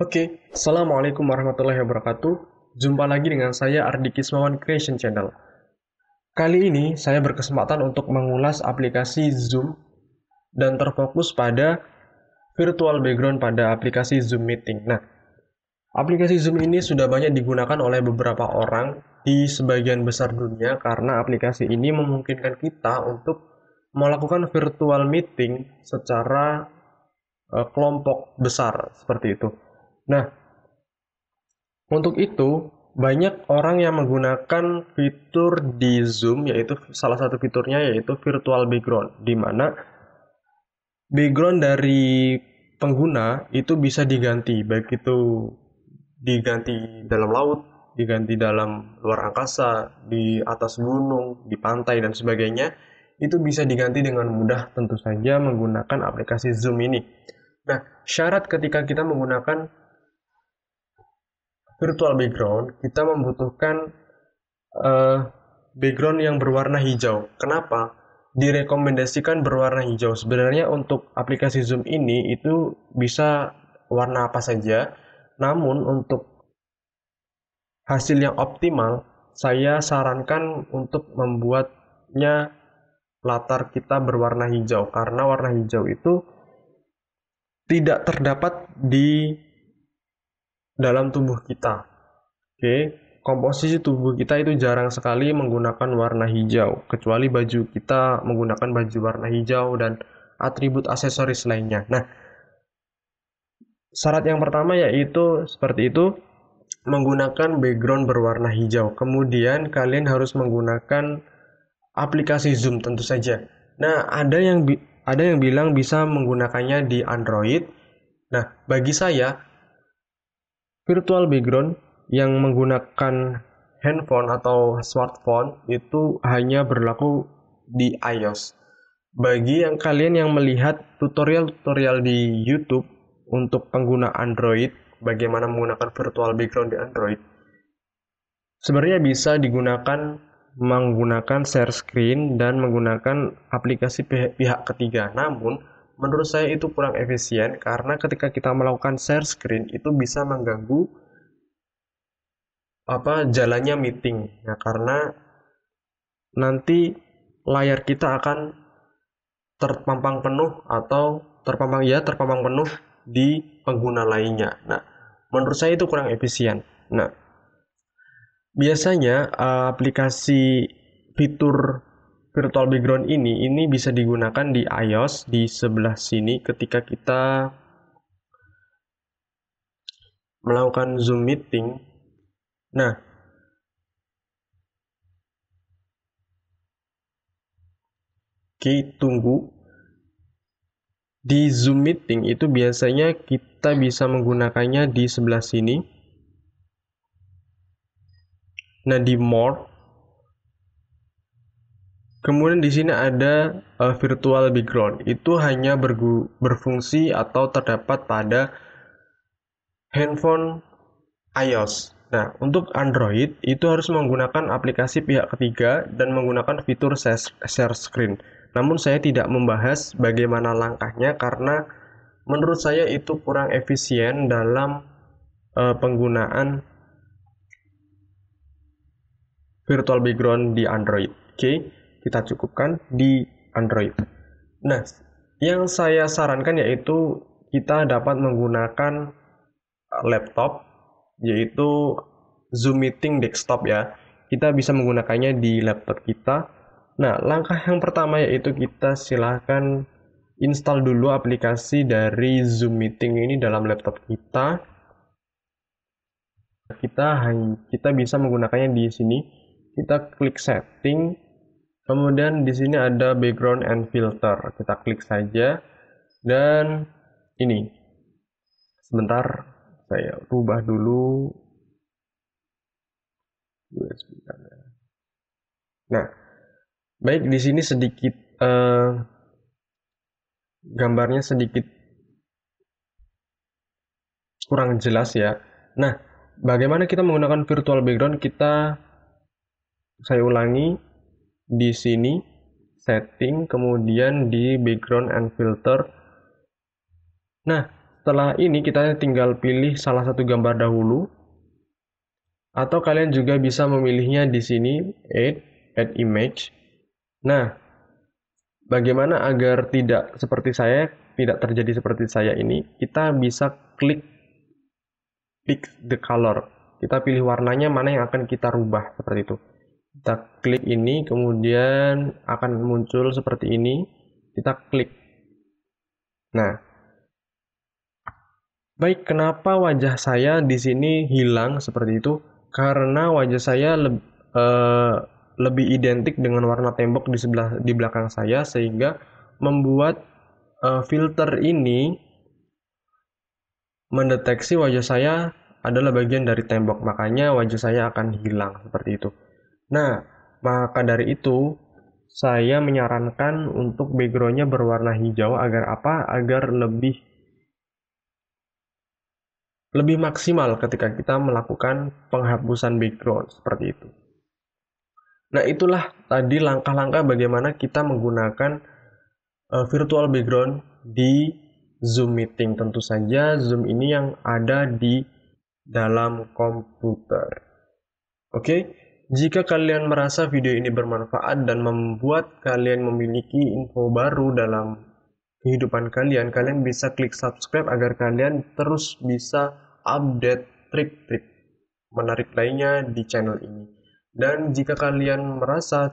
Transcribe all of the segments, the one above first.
Oke, okay. Assalamualaikum warahmatullahi wabarakatuh. Jumpa lagi dengan saya Ardi Kismawan Creation Channel. Kali ini saya berkesempatan untuk mengulas aplikasi Zoom dan terfokus pada virtual background pada aplikasi Zoom Meeting. Nah, aplikasi Zoom ini sudah banyak digunakan oleh beberapa orang di sebagian besar dunia karena aplikasi ini memungkinkan kita untuk melakukan virtual meeting secara eh, kelompok besar seperti itu. Nah, untuk itu banyak orang yang menggunakan fitur di Zoom yaitu salah satu fiturnya yaitu virtual background di mana background dari pengguna itu bisa diganti baik itu diganti dalam laut, diganti dalam luar angkasa, di atas gunung, di pantai dan sebagainya itu bisa diganti dengan mudah tentu saja menggunakan aplikasi Zoom ini. Nah, syarat ketika kita menggunakan virtual background, kita membutuhkan uh, background yang berwarna hijau. Kenapa? Direkomendasikan berwarna hijau. Sebenarnya untuk aplikasi Zoom ini itu bisa warna apa saja. Namun untuk hasil yang optimal, saya sarankan untuk membuatnya latar kita berwarna hijau karena warna hijau itu tidak terdapat di dalam tubuh kita. Oke, komposisi tubuh kita itu jarang sekali menggunakan warna hijau, kecuali baju kita menggunakan baju warna hijau dan atribut aksesoris lainnya. Nah, syarat yang pertama yaitu seperti itu menggunakan background berwarna hijau. Kemudian kalian harus menggunakan aplikasi Zoom tentu saja. Nah, ada yang ada yang bilang bisa menggunakannya di Android. Nah, bagi saya virtual background yang menggunakan handphone atau smartphone itu hanya berlaku di iOS. Bagi yang kalian yang melihat tutorial-tutorial di YouTube untuk pengguna Android, bagaimana menggunakan virtual background di Android, sebenarnya bisa digunakan menggunakan share screen dan menggunakan aplikasi pihak, ketiga. Namun, Menurut saya itu kurang efisien karena ketika kita melakukan share screen itu bisa mengganggu apa jalannya meeting. Ya karena nanti layar kita akan terpampang penuh atau terpampang ya terpampang penuh di pengguna lainnya. Nah, menurut saya itu kurang efisien. Nah, biasanya eh, aplikasi fitur virtual background ini ini bisa digunakan di iOS di sebelah sini ketika kita melakukan Zoom meeting. Nah, Oke, tunggu. Di Zoom meeting itu biasanya kita bisa menggunakannya di sebelah sini. Nah, di more Kemudian di sini ada uh, virtual background. Itu hanya bergu berfungsi atau terdapat pada handphone iOS. Nah, untuk Android itu harus menggunakan aplikasi pihak ketiga dan menggunakan fitur share screen. Namun saya tidak membahas bagaimana langkahnya karena menurut saya itu kurang efisien dalam uh, penggunaan virtual background di Android. Oke. Okay? kita cukupkan di Android. Nah, yang saya sarankan yaitu kita dapat menggunakan eh, laptop yaitu Zoom Meeting desktop ya. Kita bisa menggunakannya di laptop kita. Nah, langkah yang pertama yaitu kita silahkan install dulu aplikasi dari Zoom Meeting ini dalam laptop kita. Kita kita bisa menggunakannya di sini. Kita klik setting, Kemudian di sini ada background and filter. Kita klik saja dan ini. Sebentar, saya rubah dulu USB Nah, baik di sini sedikit eh, gambarnya sedikit kurang jelas ya. Nah, bagaimana kita menggunakan virtual background? Kita saya ulangi di sini setting kemudian di background and filter nah setelah ini kita tinggal pilih salah satu gambar dahulu atau kalian juga bisa memilihnya di sini add add image nah bagaimana agar tidak seperti saya tidak terjadi seperti saya ini kita bisa klik pick the color kita pilih warnanya mana yang akan kita rubah seperti itu kita klik ini kemudian akan muncul seperti ini kita klik nah baik kenapa wajah saya di sini hilang seperti itu karena wajah saya le e, eh, lebih identik dengan warna tembok di sebelah di belakang saya sehingga membuat e, filter ini mendeteksi wajah saya adalah bagian dari tembok makanya wajah saya akan hilang seperti itu Nah, maka dari itu, saya menyarankan untuk backgroundnya berwarna hijau agar apa? Agar lebih lebih maksimal ketika kita melakukan penghapusan background seperti itu. Nah, itulah tadi langkah-langkah bagaimana kita menggunakan uh, virtual background di Zoom meeting. Tentu saja Zoom ini yang ada di dalam komputer. Oke. Okay? Jika kalian merasa video ini bermanfaat dan membuat kalian memiliki info baru dalam kehidupan kalian, kalian bisa klik subscribe agar kalian terus bisa update trik-trik menarik lainnya di channel ini. Dan jika kalian merasa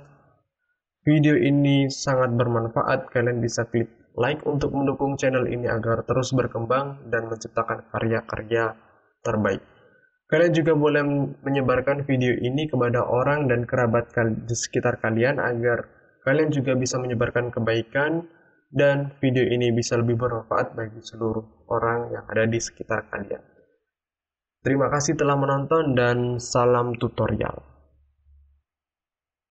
video ini sangat bermanfaat, kalian bisa klik like untuk mendukung channel ini agar terus berkembang dan menciptakan karya-karya terbaik. Kalian juga boleh menyebarkan video ini kepada orang dan kerabat di sekitar kalian agar kalian juga bisa menyebarkan kebaikan dan video ini bisa lebih bermanfaat bagi seluruh orang yang ada di sekitar kalian. Terima kasih telah menonton dan salam tutorial.